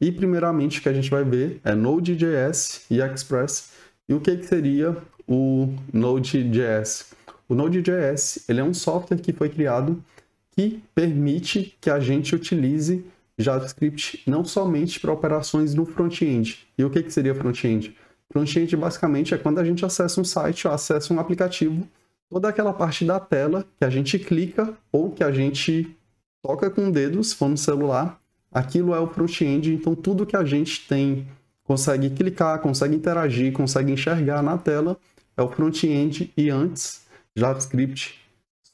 E primeiramente o que a gente vai ver é Node.js e Express. E o que, que seria o Node.js? O Node.js ele é um software que foi criado que permite que a gente utilize JavaScript não somente para operações no front-end. E o que, que seria front-end? Front-end basicamente é quando a gente acessa um site ou acessa um aplicativo, toda aquela parte da tela que a gente clica ou que a gente toca com o dedo, se for no celular, aquilo é o front-end, então tudo que a gente tem consegue clicar, consegue interagir, consegue enxergar na tela é o front-end e antes JavaScript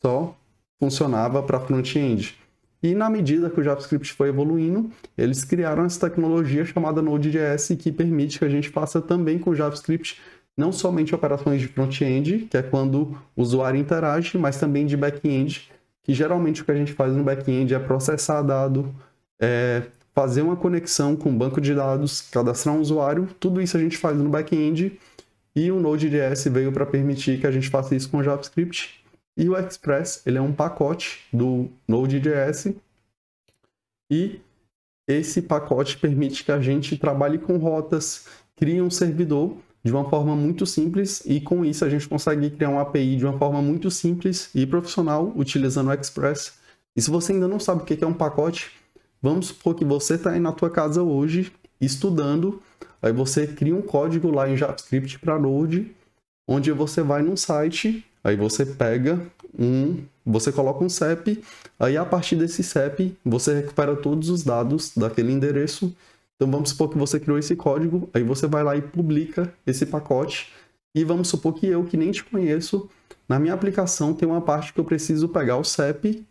só funcionava para front-end. E na medida que o JavaScript foi evoluindo, eles criaram essa tecnologia chamada Node.js que permite que a gente faça também com o JavaScript não somente operações de front-end, que é quando o usuário interage, mas também de back-end, que geralmente o que a gente faz no back-end é processar dado, é, fazer uma conexão com o banco de dados, cadastrar um usuário, tudo isso a gente faz no back-end e o Node.js veio para permitir que a gente faça isso com JavaScript. E o Express, ele é um pacote do Node.js e esse pacote permite que a gente trabalhe com rotas, crie um servidor de uma forma muito simples e com isso a gente consegue criar uma API de uma forma muito simples e profissional utilizando o Express. E se você ainda não sabe o que é um pacote, Vamos supor que você está aí na tua casa hoje estudando, aí você cria um código lá em JavaScript para Node, onde você vai num site, aí você pega um, você coloca um CEP, aí a partir desse CEP você recupera todos os dados daquele endereço. Então vamos supor que você criou esse código, aí você vai lá e publica esse pacote. E vamos supor que eu, que nem te conheço, na minha aplicação tem uma parte que eu preciso pegar o CEP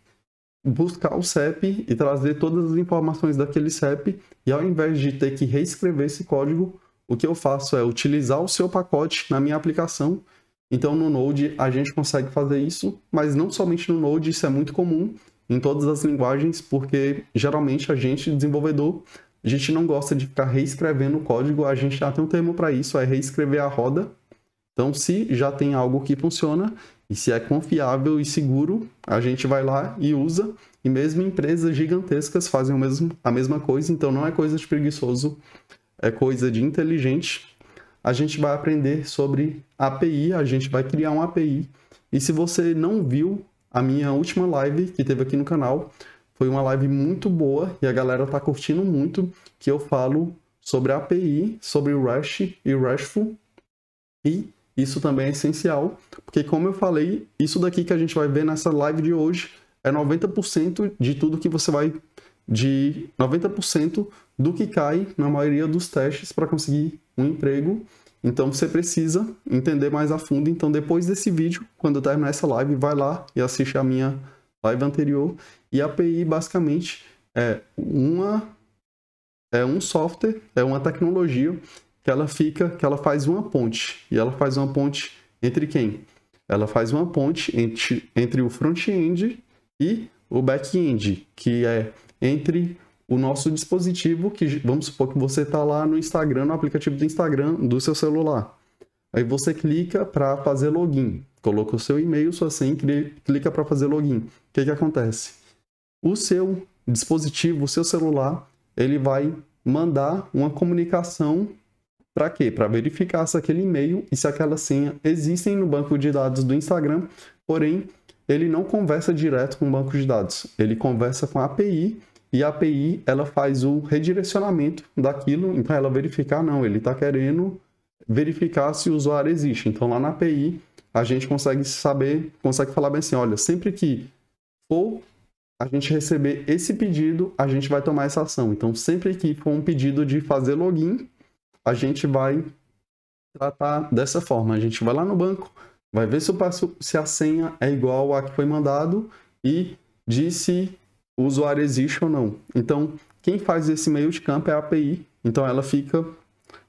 buscar o CEP e trazer todas as informações daquele CEP, e ao invés de ter que reescrever esse código, o que eu faço é utilizar o seu pacote na minha aplicação. Então, no Node, a gente consegue fazer isso, mas não somente no Node, isso é muito comum em todas as linguagens, porque geralmente a gente, desenvolvedor, a gente não gosta de ficar reescrevendo o código, a gente já tem um termo para isso, é reescrever a roda. Então, se já tem algo que funciona, e se é confiável e seguro, a gente vai lá e usa. E mesmo empresas gigantescas fazem o mesmo, a mesma coisa, então não é coisa de preguiçoso, é coisa de inteligente. A gente vai aprender sobre API, a gente vai criar uma API. E se você não viu a minha última live que teve aqui no canal, foi uma live muito boa e a galera está curtindo muito, que eu falo sobre API, sobre o Rush e o RESTful e isso também é essencial, porque como eu falei, isso daqui que a gente vai ver nessa live de hoje é 90% de tudo que você vai de 90% do que cai na maioria dos testes para conseguir um emprego. Então você precisa entender mais a fundo. Então depois desse vídeo, quando eu terminar essa live, vai lá e assiste a minha live anterior. E a API basicamente é uma é um software, é uma tecnologia que ela fica, que ela faz uma ponte. E ela faz uma ponte entre quem? Ela faz uma ponte entre, entre o front-end e o back-end, que é entre o nosso dispositivo, que vamos supor que você está lá no Instagram, no aplicativo do Instagram do seu celular. Aí você clica para fazer login, coloca o seu e-mail, sua senha, clica para fazer login. O que, que acontece? O seu dispositivo, o seu celular, ele vai mandar uma comunicação para quê? Para verificar se aquele e-mail e se aquela senha existem no banco de dados do Instagram, porém ele não conversa direto com o banco de dados, ele conversa com a API e a API ela faz o redirecionamento daquilo para ela verificar, não, ele está querendo verificar se o usuário existe. Então lá na API a gente consegue saber, consegue falar bem assim, olha, sempre que for a gente receber esse pedido, a gente vai tomar essa ação. Então sempre que for um pedido de fazer login, a gente vai tratar dessa forma. A gente vai lá no banco, vai ver se, o passo, se a senha é igual à que foi mandado e diz se o usuário existe ou não. Então, quem faz esse meio de campo é a API. Então, ela fica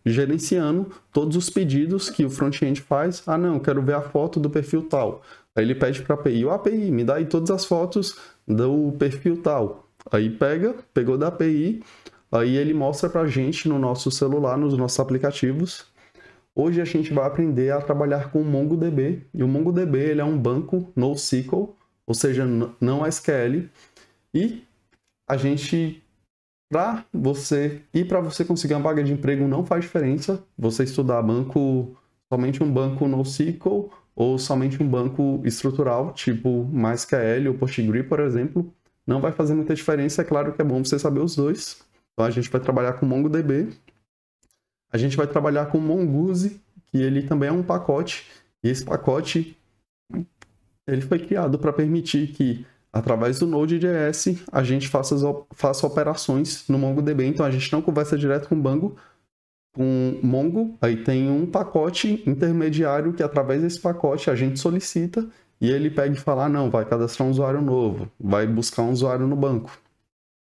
gerenciando todos os pedidos que o front-end faz. Ah, não, quero ver a foto do perfil tal. Aí ele pede para a API, o API, me dá aí todas as fotos do perfil tal. Aí pega, pegou da API, Aí ele mostra para a gente no nosso celular, nos nossos aplicativos. Hoje a gente vai aprender a trabalhar com o MongoDB. E o MongoDB ele é um banco NoSQL, ou seja, não SQL. E a gente para você e para você conseguir uma vaga de emprego não faz diferença você estudar banco somente um banco NoSQL ou somente um banco estrutural tipo MySQL ou PostgreSQL por exemplo não vai fazer muita diferença é claro que é bom você saber os dois então a gente vai trabalhar com MongoDB. A gente vai trabalhar com Mongoose, que ele também é um pacote. E esse pacote ele foi criado para permitir que, através do Node.js, a gente faça, faça operações no MongoDB. Então a gente não conversa direto com o Bango, com Mongo. Aí tem um pacote intermediário que, através desse pacote, a gente solicita e ele pega e fala: ah, não, vai cadastrar um usuário novo, vai buscar um usuário no banco.